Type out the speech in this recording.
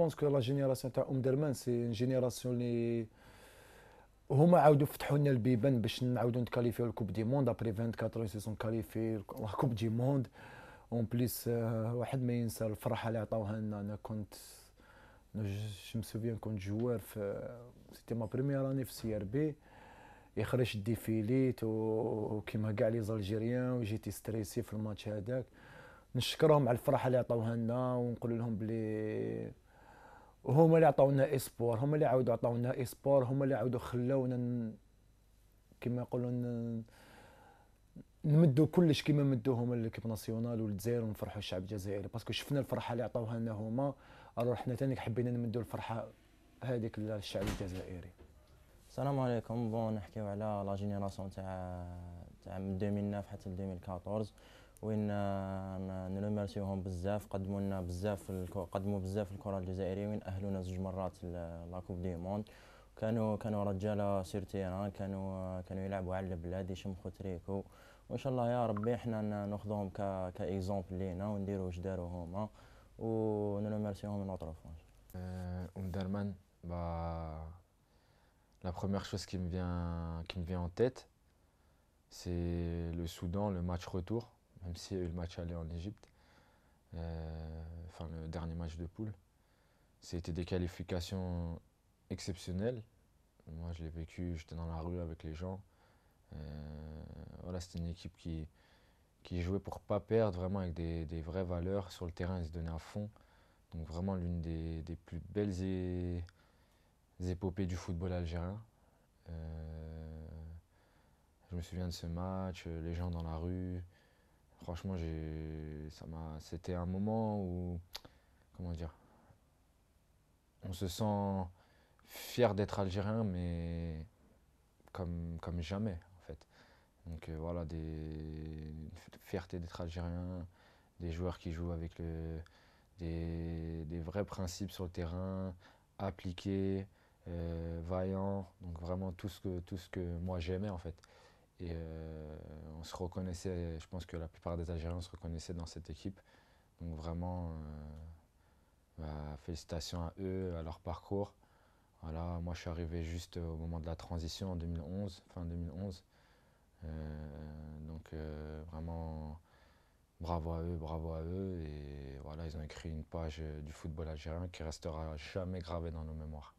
بونس كو لا جينيراسيون تاع ام درمان سي جينيراسيون لي هما عاودوا فتحوا لنا البيبان باش نعاودوا نتكاليفيو الكوب دي موند ابري 24 سيزون كاليفي الكوب دي موند اون بليس واحد ما ينسى الفرحه اللي عطاوها لنا انا كنت جو مسوفيان كنت جوار في سيتي ما بريميير اني في سي ار بي يخرج ديفيليت وكيما كاع لي زالجيريان وجيتي ستريسي في الماتش هذاك نشكرهم على الفرحه اللي عطاوها لنا ونقول لهم بلي وهما اللي عطاونا اسبور هما اللي عاودوا عطاونا اسبور هما اللي عاودوا خلاونا كما يقولوا نمدوا كلش كما مدوهم ليكيب ناسيونال والجزائر ونفرحوا الشعب الجزائري باسكو شفنا الفرحه اللي عطاوها لنا هما الو حنا ثاني حبينا نمدوا الفرحه هذيك للشعب الجزائري السلام عليكم بون نحكيو على لا جينيراسيون تاع تاع من 2009 حتى 2014 وين آه، نلوميرسيوهم بزاف قدموا لنا بزاف قدموا بزاف الكره الجزائريه وين اهلونا زوج مرات لاكوب دي موند كانوا كانوا رجاله سير كانوا كانوا يلعبوا على البلاد يشمخوا تريكو وان شاء الله يا ربي احنا ناخذهم ك كاكزومبل لينا ونديروا واش داروا هما ونلوميرسيوهم فوا فونج اوندرمان با لا بروميير شوز كي مي فيان كي مي فيان ان تيت سي لو سودان لو ماتش ريتور même s'il y a eu le match aller en Égypte, euh, enfin le dernier match de poule. C'était des qualifications exceptionnelles. Moi, je l'ai vécu, j'étais dans la rue avec les gens. Euh, voilà, c'était une équipe qui, jouait pour pas perdre, vraiment avec des, vraies valeurs. Sur le terrain, ils se donnaient à fond. Donc vraiment l'une des, plus belles épopées du football algérien. Euh, je me souviens de ce match, les gens dans la rue, franchement, c'était un moment où, comment dire, on se sent fier d'être algérien, mais comme, comme jamais, en fait. Donc euh, voilà, des fierté d'être algérien, des joueurs qui jouent avec des, vrais principes sur le terrain, appliqués, euh, vaillants, donc vraiment tout ce que, tout ce que moi j'aimais, en fait. Et euh, on se reconnaissait, je pense que la plupart des Algériens se reconnaissaient dans cette équipe. Donc vraiment, euh, bah, félicitations à eux, à leur parcours. Voilà, moi je suis arrivé juste au moment de la transition en 2011, fin 2011. Euh, donc vraiment, bravo à eux, bravo à eux. Et voilà, ils ont écrit une page du football algérien qui restera jamais gravée dans nos mémoires.